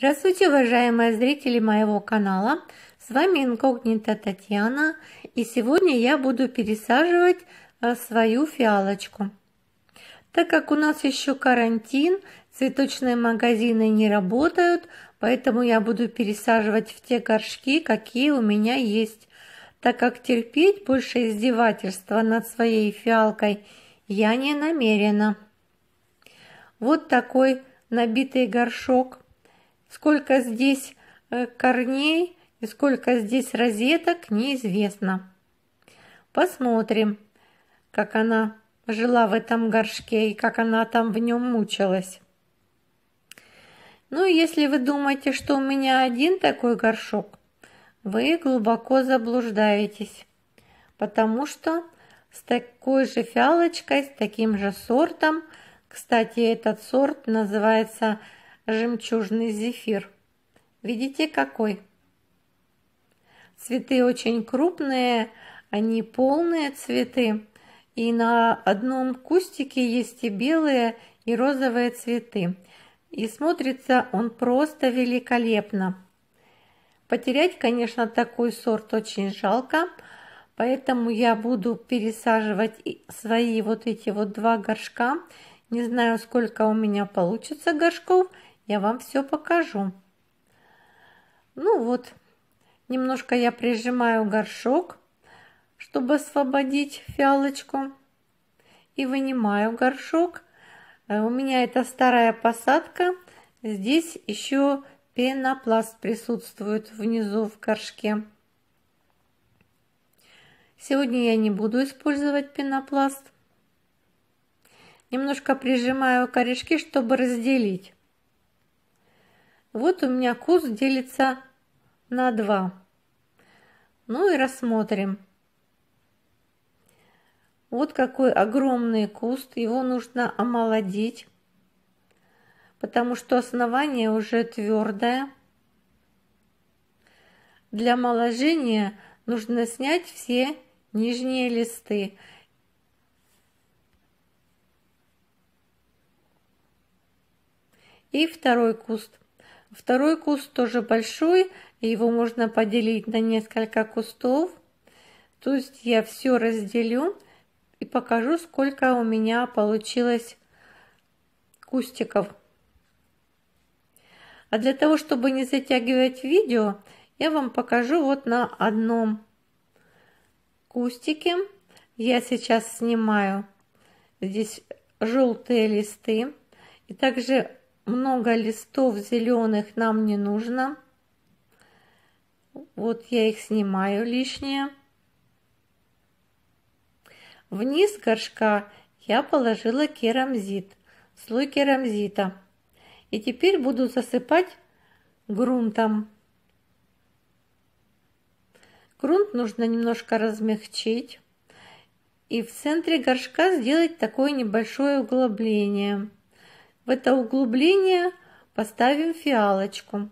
Здравствуйте, уважаемые зрители моего канала! С вами Инкогнита Татьяна, и сегодня я буду пересаживать э, свою фиалочку. Так как у нас еще карантин, цветочные магазины не работают, поэтому я буду пересаживать в те горшки, какие у меня есть. Так как терпеть больше издевательства над своей фиалкой я не намерена. Вот такой набитый горшок Сколько здесь э, корней и сколько здесь розеток, неизвестно. Посмотрим, как она жила в этом горшке и как она там в нем мучилась. Ну, если вы думаете, что у меня один такой горшок, вы глубоко заблуждаетесь, потому что с такой же фиалочкой, с таким же сортом, кстати, этот сорт называется жемчужный зефир. Видите, какой? Цветы очень крупные, они полные цветы. И на одном кустике есть и белые, и розовые цветы. И смотрится он просто великолепно. Потерять, конечно, такой сорт очень жалко, поэтому я буду пересаживать свои вот эти вот два горшка. Не знаю, сколько у меня получится горшков – я вам все покажу. Ну вот, немножко я прижимаю горшок, чтобы освободить фиалочку. И вынимаю горшок. Э, у меня это старая посадка. Здесь еще пенопласт присутствует внизу в горшке. Сегодня я не буду использовать пенопласт. Немножко прижимаю корешки, чтобы разделить. Вот у меня куст делится на два. Ну и рассмотрим. Вот какой огромный куст. Его нужно омолодить, потому что основание уже твердое. Для омоложения нужно снять все нижние листы. И второй куст. Второй куст тоже большой, и его можно поделить на несколько кустов. То есть я все разделю и покажу, сколько у меня получилось кустиков. А для того, чтобы не затягивать видео, я вам покажу вот на одном кустике. Я сейчас снимаю здесь желтые листы. И также много листов зеленых нам не нужно. Вот я их снимаю лишнее. Вниз горшка я положила керамзит, слой керамзита. И теперь буду засыпать грунтом. Грунт нужно немножко размягчить. И в центре горшка сделать такое небольшое углубление. В это углубление поставим фиалочку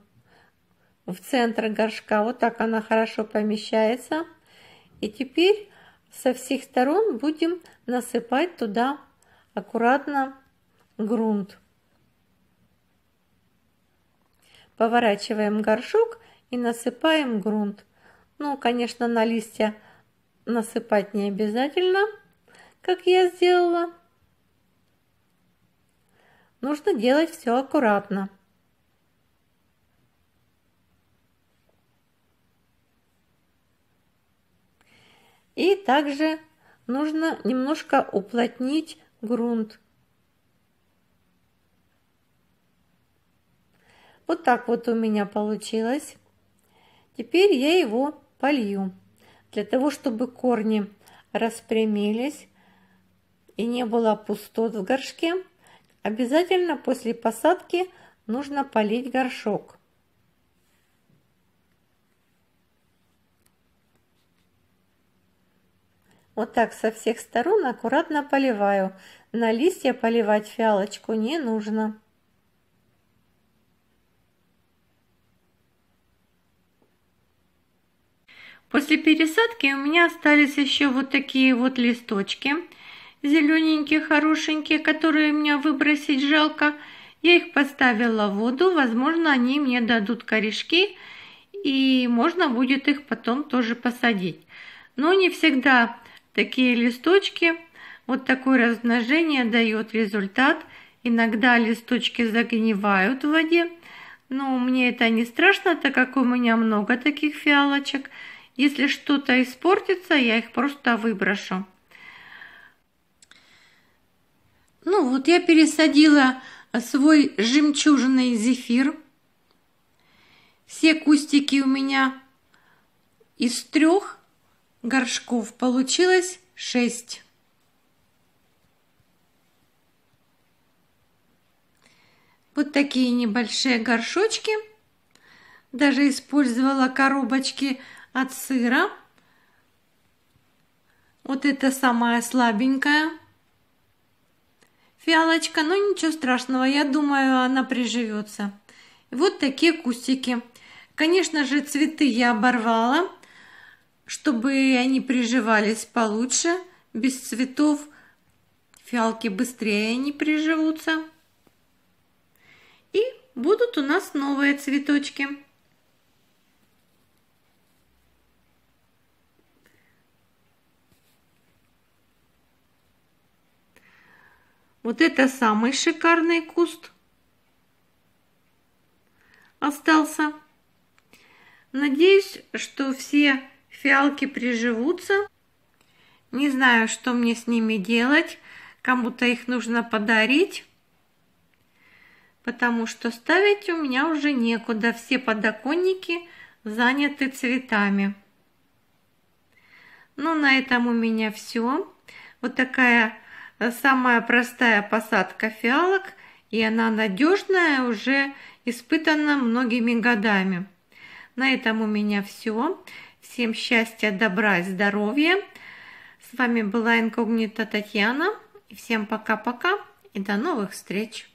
в центр горшка. Вот так она хорошо помещается. И теперь со всех сторон будем насыпать туда аккуратно грунт. Поворачиваем горшок и насыпаем грунт. Ну, конечно, на листья насыпать не обязательно, как я сделала. Нужно делать все аккуратно. И также нужно немножко уплотнить грунт. Вот так вот у меня получилось. Теперь я его полью. Для того, чтобы корни распрямились и не было пустот в горшке, Обязательно после посадки нужно полить горшок. Вот так со всех сторон аккуратно поливаю. На листья поливать фиалочку не нужно. После пересадки у меня остались еще вот такие вот листочки зелененькие, хорошенькие, которые мне выбросить жалко. Я их поставила в воду, возможно, они мне дадут корешки, и можно будет их потом тоже посадить. Но не всегда такие листочки, вот такое размножение дает результат. Иногда листочки загнивают в воде, но мне это не страшно, так как у меня много таких фиалочек. Если что-то испортится, я их просто выброшу. вот я пересадила свой жемчужный зефир. Все кустики у меня из трех горшков получилось шесть. Вот такие небольшие горшочки. Даже использовала коробочки от сыра. Вот это самая слабенькая. Фиалочка, ну ничего страшного, я думаю, она приживется. Вот такие кустики. Конечно же, цветы я оборвала, чтобы они приживались получше. Без цветов фиалки быстрее не приживутся. И будут у нас новые цветочки. Вот это самый шикарный куст остался. Надеюсь, что все фиалки приживутся. Не знаю, что мне с ними делать. Кому-то их нужно подарить. Потому что ставить у меня уже некуда. Все подоконники заняты цветами. Ну, на этом у меня все. Вот такая самая простая посадка фиалок, и она надежная, уже испытана многими годами. На этом у меня все. Всем счастья, добра и здоровья. С вами была инкогнита Татьяна. Всем пока-пока и до новых встреч!